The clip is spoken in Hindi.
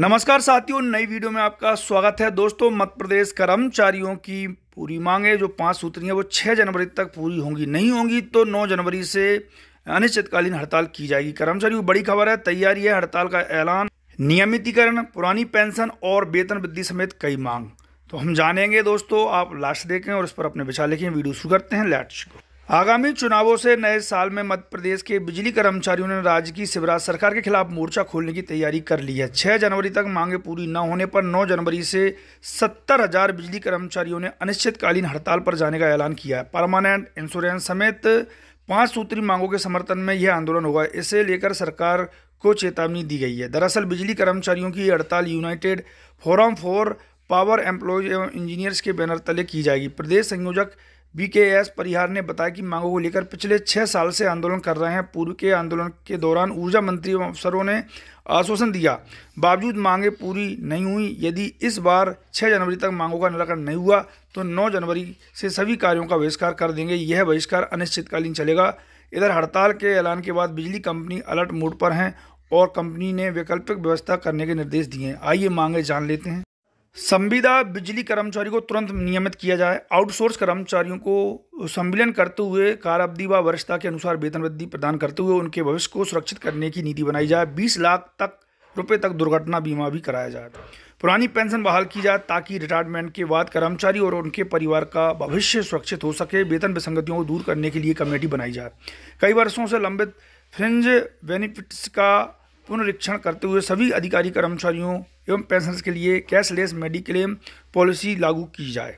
नमस्कार साथियों नई वीडियो में आपका स्वागत है दोस्तों मध्य प्रदेश कर्मचारियों की पूरी मांगे जो पांच सूत्री हैं वो छः जनवरी तक पूरी होंगी नहीं होंगी तो नौ जनवरी से अनिश्चितकालीन हड़ताल की जाएगी कर्मचारियों बड़ी खबर है तैयारी है हड़ताल का ऐलान नियमितीकरण पुरानी पेंशन और वेतन वृद्धि समेत कई मांग तो हम जानेंगे दोस्तों आप लास्ट देखें और इस पर अपने विचार लिखें वीडियो शुरू करते हैं लैट को आगामी चुनावों से नए साल में मध्य प्रदेश के बिजली कर्मचारियों ने राज्य की शिवराज सरकार के खिलाफ मोर्चा खोलने की तैयारी कर ली है छह जनवरी तक मांगे पूरी न होने पर नौ जनवरी से सत्तर हजार बिजली कर्मचारियों ने अनिश्चितकालीन हड़ताल पर जाने का ऐलान किया है परमानेंट इंश्योरेंस समेत पाँच सूत्री मांगों के समर्थन में यह आंदोलन होगा इसे लेकर सरकार को चेतावनी दी गई है दरअसल बिजली कर्मचारियों की हड़ताल united forum for power employees एवं इंजीनियर्स के बैनर तले की जाएगी प्रदेश संयोजक बीकेएस परिहार ने बताया कि मांगों को लेकर पिछले छः साल से आंदोलन कर रहे हैं पूर्व के आंदोलन के दौरान ऊर्जा मंत्री एवं अफसरों ने आश्वासन दिया बावजूद मांगे पूरी नहीं हुई यदि इस बार 6 जनवरी तक मांगों का निराकरण नहीं हुआ तो 9 जनवरी से सभी कार्यों का बहिष्कार कर देंगे यह बहिष्कार अनिश्चितकालीन चलेगा इधर हड़ताल के ऐलान के बाद बिजली कंपनी अलर्ट मोड पर हैं और कंपनी ने वैकल्पिक व्यवस्था करने के निर्देश दिए हैं आइए मांगे जान लेते हैं संविदा बिजली कर्मचारी को तुरंत नियमित किया जाए आउटसोर्स कर्मचारियों को संविलियन करते हुए कार्यावधि व वरिष्ठता के अनुसार वेतन वृद्धि प्रदान करते हुए उनके भविष्य को सुरक्षित करने की नीति बनाई जाए 20 लाख तक रुपए तक दुर्घटना बीमा भी कराया जाए पुरानी पेंशन बहाल की जाए ताकि रिटायरमेंट के बाद कर्मचारी और उनके परिवार का भविष्य सुरक्षित हो सके वेतन विसंगतियों को दूर करने के लिए कमेटी बनाई जाए कई वर्षों से लंबित फ्रिंज बेनिफिट्स का पुनरीक्षण करते हुए सभी अधिकारी कर्मचारियों एवं पेंशनर्स के लिए कैशलेस मेडिक्लेम पॉलिसी लागू की जाए